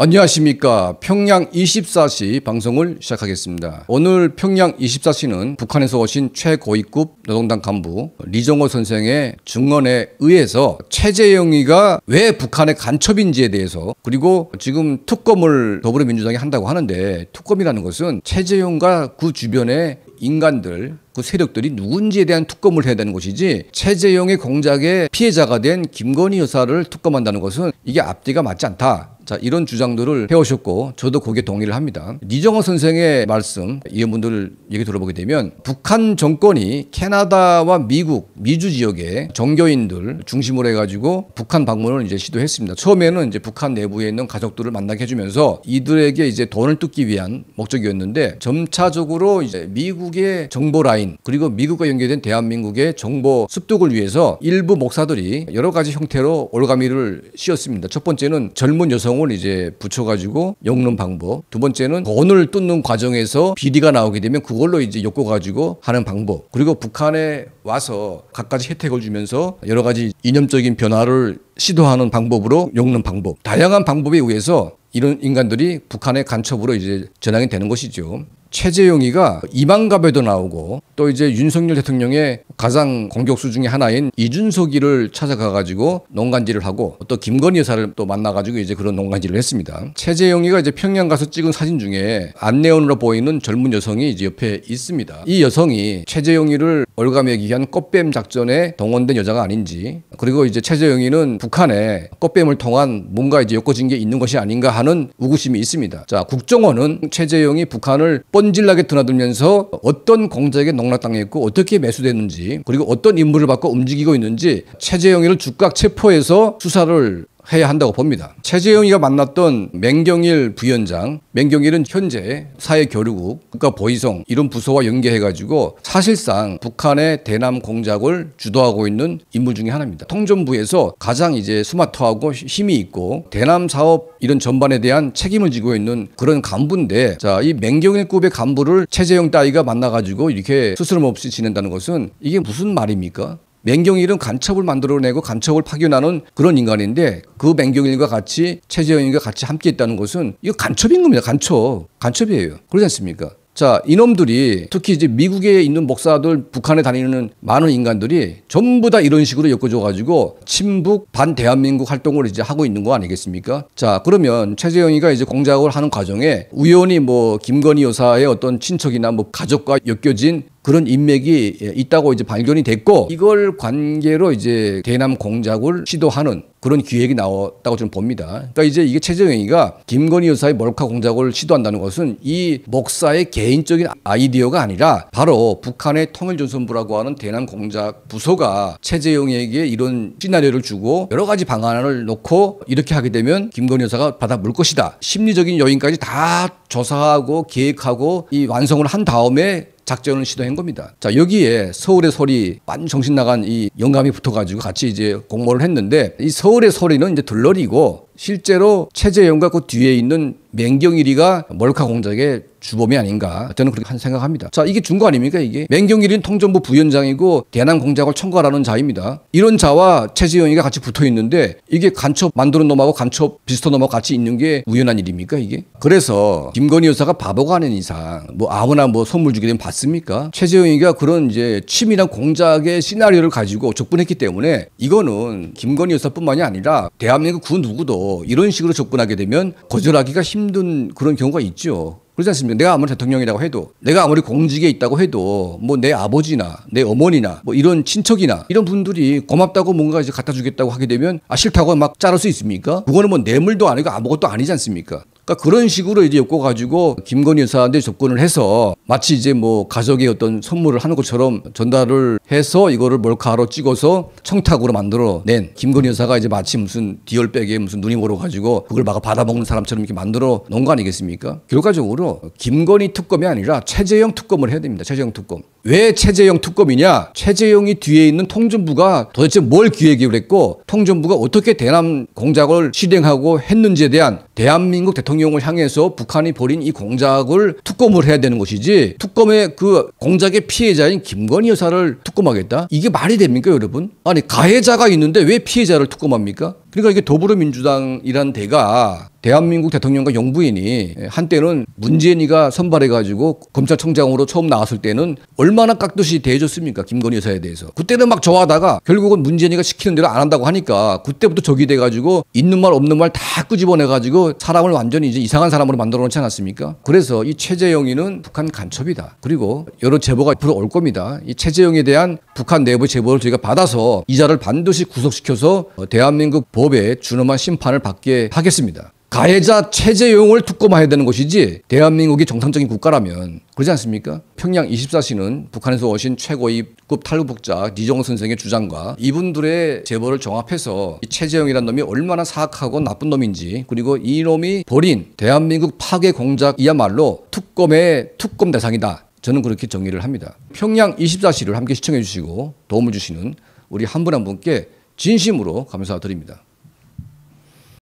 안녕하십니까. 평양 24시 방송을 시작하겠습니다. 오늘 평양 24시는 북한에서 오신 최고위급 노동당 간부 리종호 선생의 증언에 의해서 최재영이가 왜 북한의 간첩인지에 대해서 그리고 지금 특검을 더불어민주당이 한다고 하는데 특검이라는 것은 최재영과 그 주변의 인간들 그 세력들이 누군지에 대한 특검을 해야 되는 것이지 최재영의 공작의 피해자가 된 김건희 여사를 특검한다는 것은 이게 앞뒤가 맞지 않다. 자, 이런 주장들을 해오셨고 저도 거기에 동의를 합니다. 니정호 선생의 말씀 이 분들 얘기 들어보게 되면 북한 정권이 캐나다와 미국 미주 지역의 종교인들 중심으로 해가지고 북한 방문을 이제 시도했습니다. 처음에는 이제 북한 내부에 있는 가족들을 만나게 해주면서 이들에게 이제 돈을 뜯기 위한 목적이었는데 점차적으로 이제 미국의 정보 라인 그리고 미국과 연계된 대한민국의 정보 습득을 위해서 일부 목사들이 여러 가지 형태로 올가미를 씌웠습니다. 첫 번째는 젊은 여성 활성을 이제 붙여가지고 엮는 방법. 두 번째는 건을 뚫는 과정에서 비리가 나오게 되면 그걸로 이제 엮어가지고 하는 방법. 그리고 북한에 와서 각가지 혜택을 주면서 여러 가지 이념적인 변화를 시도하는 방법으로 엮는 방법. 다양한 방법에 의해서 이런 인간들이 북한의 간첩으로 이제 전향이 되는 것이죠. 최재용이가 이만갑에도 나오고 또 이제 윤석열 대통령의 가장 공격수 중의 하나인 이준석이를 찾아가가지고 농간지를 하고 또 김건희 여사를 또 만나가지고 이제 그런 농간지를 했습니다. 최재용이가 이제 평양 가서 찍은 사진 중에 안내원으로 보이는 젊은 여성이 이제 옆에 있습니다. 이 여성이 최재용이를 올감매기 위한 꽃뱀 작전에 동원된 여자가 아닌지 그리고 이제 최재용이는 북한에 꽃뱀을 통한 뭔가 이제 엮어진 게 있는 것이 아닌가 하는 우구심이 있습니다. 자 국정원은 최재용이 북한을 뻔질나게 드나들면서 어떤 공작에 농락당했고 어떻게 매수됐는지 그리고 어떤 임무를 받고 움직이고 있는지 최재영이를 즉각 체포해서 수사를 해야 한다고 봅니다. 최재형이가 만났던 맹경일 부위원장, 맹경일은 현재 사회교류국, 국가보이성 이런 부서와 연계해가지고 사실상 북한의 대남 공작을 주도하고 있는 인물 중에 하나입니다. 통전부에서 가장 이제 스마트하고 힘이 있고 대남 사업 이런 전반에 대한 책임을 지고 있는 그런 간부인데 자 이 맹경일급의 간부를 최재형 따위가 만나가지고 이렇게 스스럼 없이 지낸다는 것은 이게 무슨 말입니까? 맹경일은 간첩을 만들어내고 간첩을 파견하는 그런 인간인데 그 맹경일과 같이 최재형과 같이 함께 있다는 것은 이거 간첩인 겁니다. 간첩. 간첩이에요. 그렇지 않습니까? 자, 이놈들이 특히 이제 미국에 있는 목사들, 북한에 다니는 많은 인간들이 전부 다 이런 식으로 엮어줘가지고 친북 반 대한민국 활동을 이제 하고 있는 거 아니겠습니까? 자, 그러면 최재형이가 이제 공작을 하는 과정에 우연히 뭐 김건희 여사의 어떤 친척이나 뭐 가족과 엮여진 그런 인맥이 있다고 이제 발견이 됐고 이걸 관계로 이제 대남 공작을 시도하는 그런 기획이 나왔다고 저는 봅니다. 그러니까 이제 이게 최재형이가 김건희 여사의 몰카 공작을 시도한다는 것은 이 목사의 개인적인 아이디어가 아니라 바로 북한의 통일전선부라고 하는 대남 공작 부서가 최재형에게 이런 시나리오를 주고 여러 가지 방안을 놓고 이렇게 하게 되면 김건희 여사가 받아물 것이다. 심리적인 요인까지 다 조사하고 계획하고 이 완성을 한 다음에 작전을 시도한 겁니다. 자, 여기에 서울의 소리, 완 정신 나간 이 영감이 붙어가지고 같이 이제 공모를 했는데 이 서울의 소리는 이제 들러리고 실제로 최재영과 그 뒤에 있는 맹경일이가 몰카 공작의 주범이 아닌가 저는 그렇게 생각합니다. 자 이게 준 거 아닙니까 이게 맹경일인 통전부 부위원장이고 대남 공작을 총괄하는 자입니다. 이런 자와 최재형이가 같이 붙어 있는데 이게 간첩 만드는 놈하고 간첩 비슷한 놈하고 같이 있는 게 우연한 일입니까 이게? 그래서 김건희 여사가 바보가 아닌 이상 뭐 아무나 뭐 선물 주게 되면 받습니까? 최재형이가 그런 이제 치밀나 공작의 시나리오를 가지고 접근했기 때문에 이거는 김건희 여사뿐만이 아니라 대한민국 군 그 누구도 이런 식으로 접근하게 되면 거절하기가 힘든 그런 경우가 있죠. 그렇지 않습니까? 내가 아무리 대통령이라고 해도, 내가 아무리 공직에 있다고 해도, 뭐 내 아버지나 내 어머니나 뭐 이런 친척이나 이런 분들이 고맙다고 뭔가 이제 갖다 주겠다고 하게 되면 아 싫다고 막 자를 수 있습니까? 그거는 뭐 뇌물도 아니고 아무것도 아니지 않습니까? 그러니까 그런 식으로 이제 엮어가지고 김건희 여사한테 접근을 해서 마치 이제 뭐 가족의 어떤 선물을 하는 것처럼 전달을 해서 이거를 몰카로 찍어서 청탁으로 만들어낸 김건희 여사가 이제 마치 무슨 디얼백에 무슨 눈이 멀어가지고 그걸 막 받아먹는 사람처럼 이렇게 만들어 놓은 거 아니겠습니까? 결과적으로 김건희 특검이 아니라 최재형 특검을 해야 됩니다. 최재형 특검. 왜 최재형 특검이냐? 최재형이 뒤에 있는 통전부가 도대체 뭘 기획을 했고 통전부가 어떻게 대남 공작을 실행하고 했는지에 대한 대한민국 대통령을 향해서 북한이 벌인 이 공작을 특검을 해야 되는 것이지 특검의 그 공작의 피해자인 김건희 여사를 특검하겠다? 이게 말이 됩니까 여러분? 아니 가해자가 있는데 왜 피해자를 특검합니까? 그러니까 이게 더불어민주당이란 데가 대한민국 대통령과 영부인이 한때는 문재인이가 선발해가지고 검찰총장으로 처음 나왔을 때는 얼마나 깍듯이 대해줬습니까? 김건희 여사에 대해서. 그때는 막 좋아하다가 결국은 문재인이가 시키는 대로 안 한다고 하니까 그때부터 적이 돼가지고 있는 말 없는 말 다 끄집어내가지고 사람을 완전히 이제 이상한 사람으로 만들어 놓지 않았습니까? 그래서 이 최재영이는 북한 간첩이다. 그리고 여러 제보가 앞으로 올 겁니다. 이 최재영에 대한 북한 내부 제보를 저희가 받아서 이자를 반드시 구속시켜서 대한민국 법에 준엄한 심판을 받게 하겠습니다. 가해자 최재용을 특검화해야 되는 것이지 대한민국이 정상적인 국가라면 그렇지 않습니까? 평양 24시는 북한에서 오신 최고위급 탈북자 니종 선생의 주장과 이분들의 제보를 종합해서 이최재용이란 놈이 얼마나 사악하고 나쁜 놈인지 그리고 이 놈이 벌인 대한민국 파괴 공작이야말로 특검의 특검 대상이다. 저는 그렇게 정리를 합니다. 평양 24시를 함께 시청해 주시고 도움을 주시는 우리 한 분한 한 분께 진심으로 감사드립니다.